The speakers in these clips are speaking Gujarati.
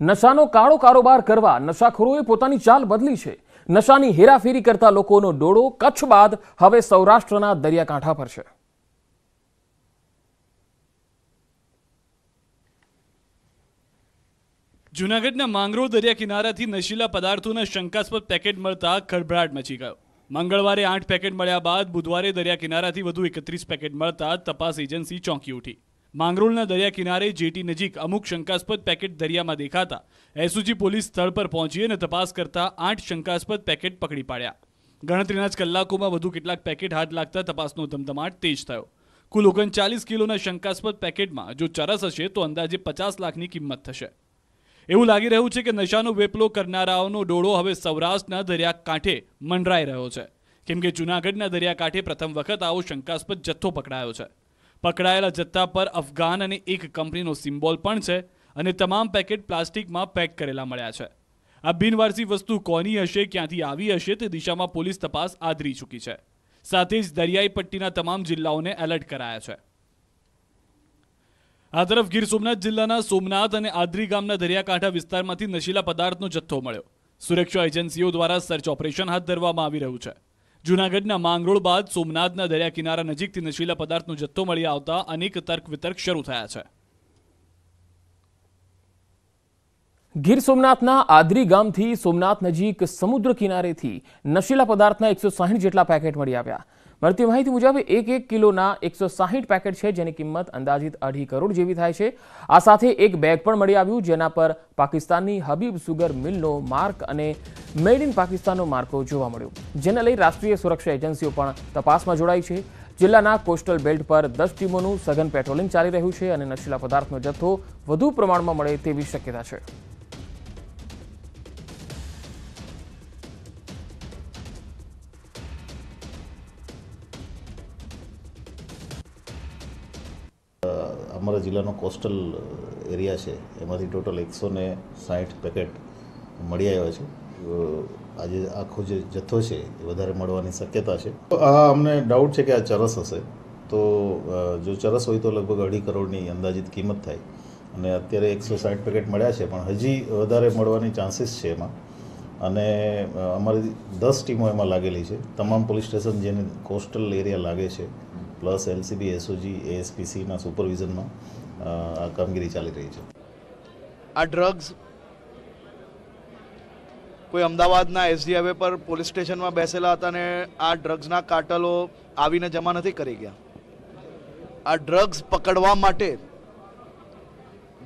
નશાનો કાળો કારોબાર કરવા નશાખોરોએ પોતાની ચાલ બદલી છે નશાની હેરાફેરી કરતા લોકોનો ડોળો કચ્છ બાદ હવે સૌરાષ્ટ્રના દરિયાકાંઠા પર છે જૂનાગઢના માંગરોળ દરિયા કિનારાથી નશીલા પદાર્થોના શંકાસ્પદ પેકેટ મળતા ખળભળાટ મચી ગયો મંગળવારે આઠ પેકેટ મળ્યા બાદ બુધવારે દરિયા કિનારાથી વધુ એકત્રીસ પેકેટ મળતા તપાસ એજન્સી ચોંકી ઉઠી માંગરોળના દરિયા કિનારે જેટી નજીક અમુક શંકાસ્પદ પેકેટ દરિયામાં દેખાતા એસઓજી પોલીસ સ્થળ પર પહોંચી અને તપાસ કરતા આઠ શંકાસ્પદ પેકેટ પકડી પાડ્યા ગણતરીના જ કલાકોમાં વધુ કેટલાક પેકેટ હાથ લાગતા તપાસનો ધમધમાટ તેજ થયો કુલ ઓગણચાલીસ કિલોના શંકાસ્પદ પેકેટમાં જો ચરસ હશે તો અંદાજે પચાસ લાખની કિંમત થશે એવું લાગી રહ્યું છે કે નશાનો વેપલો કરનારાઓનો ડોળો હવે સૌરાષ્ટ્રના દરિયાકાંઠે મંડરાઈ રહ્યો છે કેમ કે જૂનાગઢના દરિયાકાંઠે પ્રથમ વખત આવો શંકાસ્પદ જથ્થો પકડાયો છે પકડાયેલા જથ્થા પર અફઘાન અને એક કંપનીનો સિમ્બોલ પણ છે અને તમામ પેકેટ પ્લાસ્ટિકમાં પેક કરેલા મળ્યા છે આ બિનવારસી વસ્તુ કોની હશે ક્યાંથી આવી હશે તે દિશામાં પોલીસ તપાસ આદરી ચૂકી છે સાથે જ દરિયાઈ પટ્ટીના તમામ જિલ્લાઓને એલર્ટ કરાયા છે આ તરફ ગીર સોમનાથ જિલ્લાના સોમનાથ અને આદરી ગામના દરિયાકાંઠા વિસ્તારમાંથી નશીલા પદાર્થનો જથ્થો મળ્યો સુરક્ષા એજન્સીઓ દ્વારા સર્ચ ઓપરેશન હાથ ધરવામાં આવી રહ્યું છે જૂનાગઢના માંગરોળ બાદ સોમનાથના દરિયા કિનારા નજીકથી નશીલા પદાર્થનો જથ્થો મળી આવતા અનેક તર્ક વિતર્ક શરૂ થયા છે ગીર સોમનાથના આદરી ગામથી સોમનાથ નજીક સમુદ્ર કિનારેથી નશીલા પદાર્થના એકસો સાહીઠ જેટલા પેકેટ મળી આવ્યા મળતી માહિતી મુજબ એક એક કિલોના એકસો સાહીઠ પેકેટ છે જેની કિંમત અંદાજિત અઢી કરોડ જેવી થાય છે આ સાથે એક બેગ પણ મળી આવ્યું જેના પર પાકિસ્તાનની હબીબ સુગર મિલનો માર્ક અને મેડ ઇન પાકિસ્તાનનો માર્કો જોવા મળ્યો જેને લઈ રાષ્ટ્રીય સુરક્ષા એજન્સીઓ પણ તપાસમાં જોડાઈ છે જિલ્લાના કોસ્ટલ બેલ્ટ પર દસ ટીમોનું સઘન પેટ્રોલિંગ ચાલી રહ્યું છે અને નશીલા પદાર્થનો જથ્થો વધુ પ્રમાણમાં મળે તેવી શક્યતા છે અમારા જિલ્લાનો કોસ્ટલ એરિયા છે એમાંથી ટોટલ એકસો ને સાઠ પેકેટ મળી આવ્યા છે આજે આખો જે જથ્થો છે એ વધારે મળવાની શક્યતા છે આ અમને ડાઉટ છે કે આ ચરસ હશે તો જો ચરસ હોય તો લગભગ અઢી કરોડની અંદાજિત કિંમત થાય અને અત્યારે એકસો સાઠ પેકેટ મળ્યા છે પણ હજી વધારે મળવાની ચાન્સીસ છે એમાં અને અમારી દસ ટીમો એમાં લાગેલી છે તમામ પોલીસ સ્ટેશન જેને કોસ્ટલ એરિયા લાગે છે પ્લસ એલસીબી એસઓજી એએસપીસીના સુપરવિઝનમાં આ કામગીરી ચાલી રહી છે આ ડ્રગ્સ કોઈ અમદાવાદના એસડી હાઈવે પર પોલીસ સ્ટેશનમાં બેસેલા હતા અને આ ડ્રગ્સના કાટલો આવીને જમા નથી કરી ગયા આ ડ્રગ્સ પકડવા માટે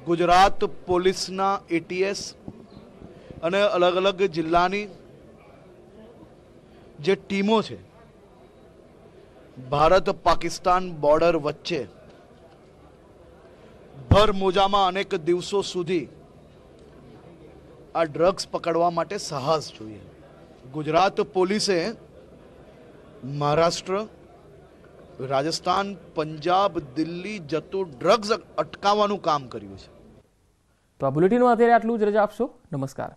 ગુજરાત પોલીસના એટીએસ અને અલગ અલગ જિલ્લાની જે ટીમો છે ભારત પાકિસ્તાન બોર્ડર વચ્ચે ભર મોજામાં અનેક દિવસો સુધી આ ડ્રગ્સ પકડવા માટે સાહસ જોઈએ ગુજરાત પોલીસે મહારાષ્ટ્ર રાજસ્થાન પંજાબ દિલ્હી જતું ડ્રગ્સ અટકાવવાનું કામ કર્યું છે તો આ બુલેટિનમાં અત્યારે આટલું જ રજા આપશો નમસ્કાર